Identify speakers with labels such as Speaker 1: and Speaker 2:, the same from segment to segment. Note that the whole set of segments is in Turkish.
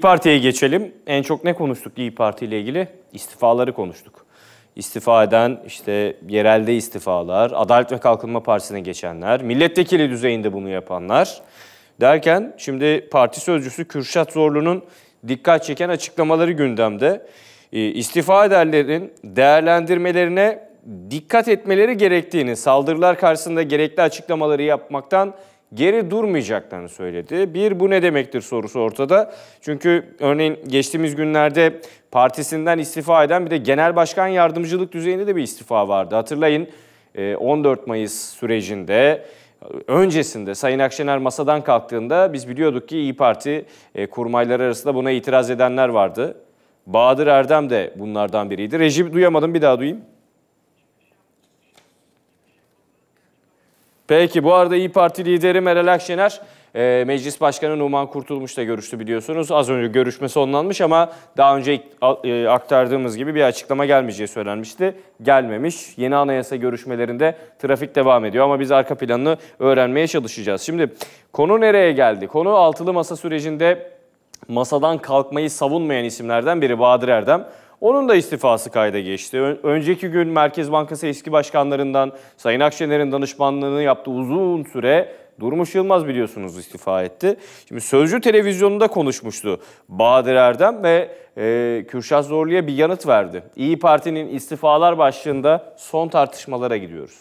Speaker 1: İyi Parti'ye geçelim. En çok ne konuştuk İyi Parti ile ilgili? İstifaları konuştuk. İstifa eden işte yerelde istifalar, Adalet ve Kalkınma Partisi'ne geçenler, milletvekili düzeyinde bunu yapanlar derken şimdi parti sözcüsü Kürşat Zorlu'nun dikkat çeken açıklamaları gündemde. Ee, istifa ederlerin değerlendirmelerine dikkat etmeleri gerektiğini, saldırılar karşısında gerekli açıklamaları yapmaktan geri durmayacaklarını söyledi. Bir bu ne demektir sorusu ortada. Çünkü örneğin geçtiğimiz günlerde partisinden istifa eden bir de genel başkan yardımcılık düzeyinde de bir istifa vardı. Hatırlayın 14 e, Mayıs sürecinde öncesinde Sayın Akşener masadan kalktığında biz biliyorduk ki İyi Parti e, kurmayları arasında buna itiraz edenler vardı. Bahadır Erdem de bunlardan biriydi. Reji duyamadım bir daha duyayım. Peki bu arada İyi Parti lideri Meral Akşener e, Meclis Başkanı Numan Kurtulmuş'la görüştü biliyorsunuz. Az önce görüşme sonlanmış ama daha önce e, aktardığımız gibi bir açıklama gelmeyeceği söylenmişti. Gelmemiş. Yeni anayasa görüşmelerinde trafik devam ediyor ama biz arka planını öğrenmeye çalışacağız. Şimdi konu nereye geldi? Konu altılı masa sürecinde masadan kalkmayı savunmayan isimlerden biri Bahadır Erdem. Onun da istifası kayda geçti. Önceki gün Merkez Bankası eski başkanlarından Sayın Akşener'in danışmanlığını yaptığı uzun süre Durmuş Yılmaz biliyorsunuz istifa etti. Şimdi Sözcü Televizyonu'nda konuşmuştu Bahadır Erdem ve e, Kürşat Zorlu'ya bir yanıt verdi. İyi Parti'nin istifalar başlığında son tartışmalara gidiyoruz.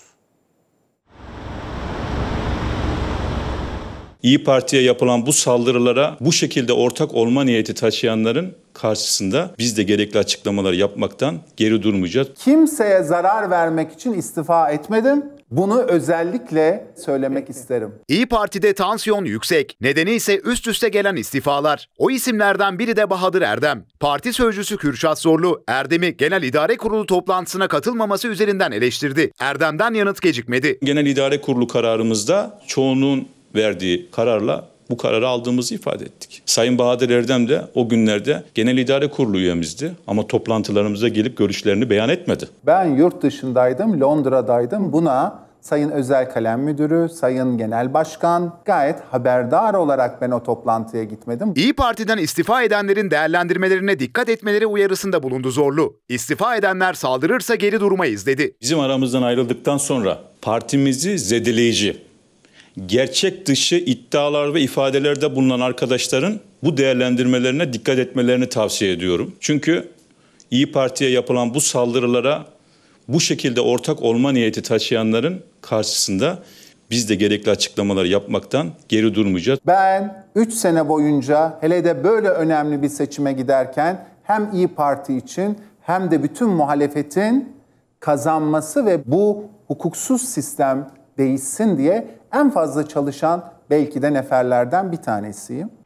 Speaker 2: İyi Parti'ye yapılan bu saldırılara bu şekilde ortak olma niyeti taşıyanların karşısında biz de gerekli açıklamaları yapmaktan geri durmayacağız.
Speaker 3: Kimseye zarar vermek için istifa etmedim. Bunu özellikle söylemek isterim.
Speaker 4: İyi Parti'de tansiyon yüksek. Nedeni ise üst üste gelen istifalar. O isimlerden biri de Bahadır Erdem. Parti sözcüsü Kürşat Zorlu, Erdem'i Genel İdare Kurulu toplantısına katılmaması üzerinden eleştirdi. Erdem'den yanıt gecikmedi. Genel İdare Kurulu kararımızda
Speaker 2: çoğunun verdiği kararla bu kararı aldığımızı ifade ettik. Sayın Bahadır Erdem de o günlerde Genel idare Kurulu üyemizdi ama toplantılarımıza gelip görüşlerini beyan etmedi.
Speaker 3: Ben yurt dışındaydım, Londra'daydım. Buna Sayın Özel Kalem Müdürü, Sayın Genel Başkan gayet haberdar olarak ben o toplantıya gitmedim.
Speaker 4: İyi Parti'den istifa edenlerin değerlendirmelerine dikkat etmeleri uyarısında bulundu Zorlu. İstifa edenler saldırırsa geri durmayız dedi. Bizim aramızdan ayrıldıktan sonra partimizi zedeleyici,
Speaker 2: gerçek dışı iddialar ve ifadelerde bulunan arkadaşların bu değerlendirmelerine dikkat etmelerini tavsiye ediyorum. Çünkü İyi Parti'ye yapılan bu saldırılara bu şekilde ortak olma niyeti taşıyanların karşısında biz de gerekli açıklamalar yapmaktan geri durmayacağız.
Speaker 3: Ben 3 sene boyunca hele de böyle önemli bir seçime giderken hem İyi Parti için hem de bütün muhalefetin kazanması ve bu hukuksuz sistem değişsin diye en fazla çalışan belki de neferlerden bir tanesiyim.